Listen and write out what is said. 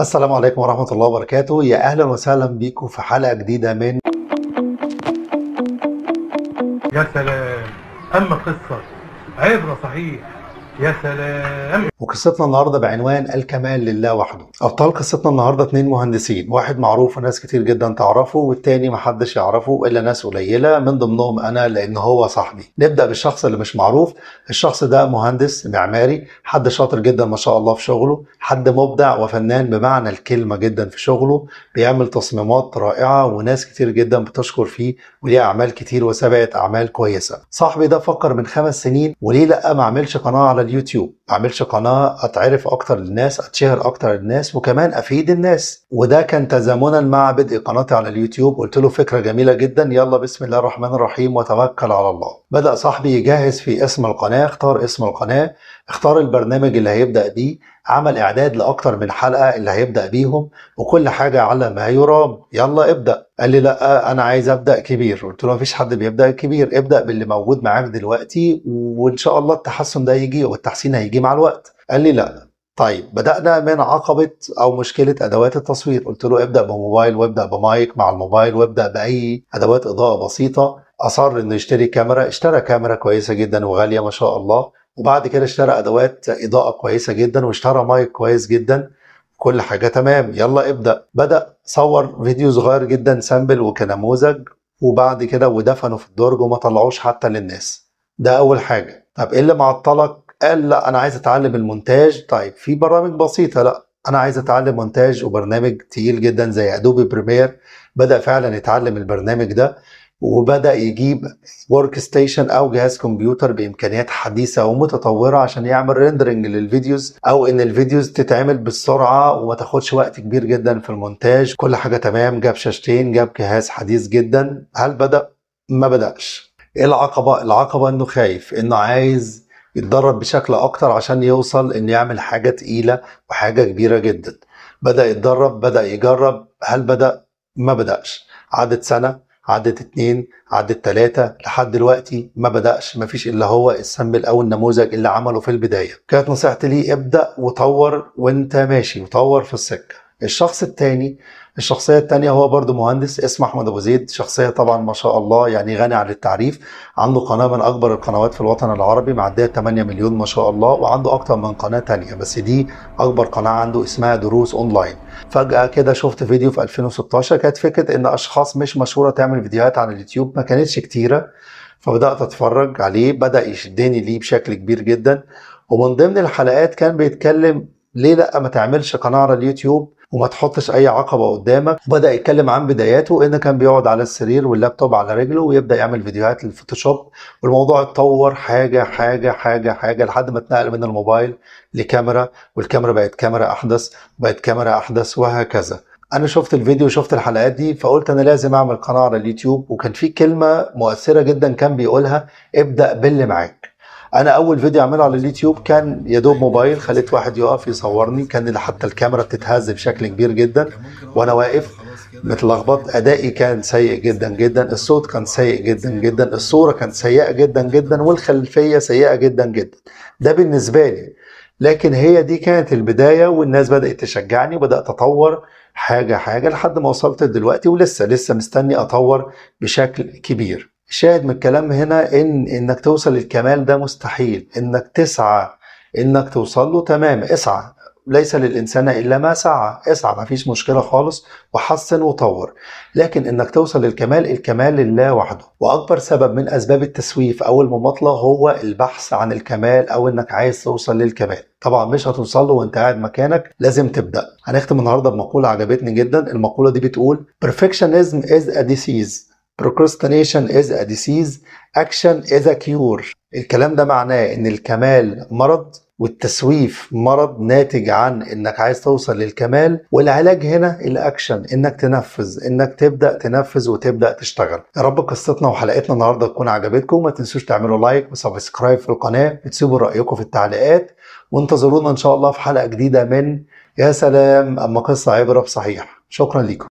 السلام عليكم ورحمة الله وبركاته يا أهلا وسهلا بيكم في حلقة جديدة من يا سلام أما قصة عبرة صحيح يا سلام وقصتنا النهارده بعنوان الكمال لله وحده ابطال قصتنا النهارده اتنين مهندسين واحد معروف وناس كتير جدا تعرفه والتاني محدش يعرفه الا ناس قليله من ضمنهم انا لان هو صاحبي نبدا بالشخص اللي مش معروف الشخص ده مهندس معماري حد شاطر جدا ما شاء الله في شغله حد مبدع وفنان بمعنى الكلمه جدا في شغله بيعمل تصميمات رائعه وناس كتير جدا بتشكر فيه وليه اعمال كتير وسبعه اعمال كويسه صاحبي ده فكر من خمس سنين وليه لا ما اعملش قناه على اليوتيوب اعملش قناه اتعرف اكتر للناس اتشهر اكتر للناس وكمان افيد الناس وده كان تزامنا مع بدء قناتي على اليوتيوب قلت له فكره جميله جدا يلا بسم الله الرحمن الرحيم وتوكل على الله بدا صاحبي يجهز في اسم القناه اختار اسم القناه اختار البرنامج اللي هيبدا بيه عمل اعداد لاكثر من حلقه اللي هيبدا بيهم وكل حاجه على ما يرام يلا ابدا قال لي لا انا عايز ابدا كبير قلت له مفيش حد بيبدا كبير ابدا باللي موجود معاك دلوقتي وان شاء الله التحسن ده يجي والتحسين هيجي مع الوقت قال لي لا طيب بدأنا من عقبة أو مشكلة أدوات التصوير قلت له ابدأ بموبايل وابدأ بمايك مع الموبايل وابدأ بأي أدوات إضاءة بسيطة أصر إنه يشتري كاميرا اشترى كاميرا كويسة جدا وغالية ما شاء الله وبعد كده اشترى ادوات اضاءه كويسه جدا واشترى مايك كويس جدا كل حاجه تمام يلا ابدا بدا صور فيديو صغير جدا سامبل وكنموذج وبعد كده ودفنه في الدرج وما طلعوش حتى للناس ده اول حاجه طب ايه اللي معطلك قال لا انا عايز اتعلم المونتاج طيب في برامج بسيطه لا انا عايز اتعلم مونتاج وبرنامج تقيل جدا زي ادوبي بريمير بدا فعلا يتعلم البرنامج ده وبدا يجيب ورك ستيشن او جهاز كمبيوتر بامكانيات حديثه ومتطوره عشان يعمل ريندرنج للفيديوز او ان الفيديوز تتعمل بالسرعه وما تاخدش وقت كبير جدا في المونتاج كل حاجه تمام جاب شاشتين جاب جهاز حديث جدا هل بدا ما بداش ايه العقبه العقبه انه خايف انه عايز يتدرب بشكل اكتر عشان يوصل انه يعمل حاجه تقيله وحاجه كبيره جدا بدا يتدرب بدا يجرب هل بدا ما بداش عدت سنه عدت اتنين عدت تلاتة لحد دلوقتي ما بدأش ما فيش إلا هو السمبل أو النموذج اللي عمله في البداية كانت نصيحتي ليه ابدأ وطور وانت ماشي وطور في السكة الشخص الثاني الشخصية الثانية هو برضه مهندس اسمه أحمد أبو زيد شخصية طبعا ما شاء الله يعني غني عن التعريف عنده قناة من أكبر القنوات في الوطن العربي معدية 8 مليون ما شاء الله وعنده أكتر من قناة تانية بس دي أكبر قناة عنده اسمها دروس أونلاين فجأة كده شفت فيديو في 2016 كانت فكرة إن أشخاص مش مشهورة تعمل فيديوهات على اليوتيوب ما كانتش كتيرة فبدأت أتفرج عليه بدأ يشدني ليه بشكل كبير جدا ومن ضمن الحلقات كان بيتكلم ليه لا ما تعملش قناه على اليوتيوب وما تحطش اي عقبه قدامك وبدا يتكلم عن بداياته ان كان بيقعد على السرير واللابتوب على رجله ويبدا يعمل فيديوهات للفوتوشوب والموضوع اتطور حاجه حاجه حاجه حاجه لحد ما اتنقل من الموبايل لكاميرا والكاميرا بقت كاميرا احدث بقت كاميرا احدث وهكذا انا شفت الفيديو وشفت الحلقات دي فقلت انا لازم اعمل قناه على اليوتيوب وكان في كلمه مؤثره جدا كان بيقولها ابدا باللي معاك انا اول فيديو اعمله على اليوتيوب كان يا دوب موبايل خليت واحد يقف يصورني كان حتى الكاميرا بتتهز بشكل كبير جدا وانا واقف متلخبط ادائي كان سيء جدا جدا الصوت كان سيء جدا جدا الصوره كانت سيئه جدا جدا والخلفيه سيئه جدا جدا ده بالنسبه لي لكن هي دي كانت البدايه والناس بدات تشجعني وبدات اطور حاجه حاجه لحد ما وصلت دلوقتي ولسه لسه مستني اطور بشكل كبير الشاهد من الكلام هنا ان انك توصل للكمال ده مستحيل انك تسعى انك توصل له تمام اسعى ليس للإنسان إلا ما سعى اسعى مفيش مشكلة خالص وحسن وطور لكن إنك توصل للكمال الكمال لله وحده وأكبر سبب من أسباب التسويف أو المماطلة هو البحث عن الكمال أو إنك عايز توصل للكمال طبعا مش هتوصل له وانت قاعد مكانك لازم تبدأ هنختم النهاردة بمقولة عجبتني جدا المقولة دي بتقول perfectionism is a disease procrastination is a disease action is a cure الكلام ده معناه ان الكمال مرض والتسويف مرض ناتج عن انك عايز توصل للكمال والعلاج هنا الاكشن انك تنفذ انك تبدا تنفذ وتبدا تشتغل يا رب قصتنا وحلقتنا النهارده تكون عجبتكم ما تنسوش تعملوا لايك وسبسكرايب في القناه وتسيبوا رايكم في التعليقات وانتظرونا ان شاء الله في حلقه جديده من يا سلام اما قصه عبره بصحيح شكرا لكم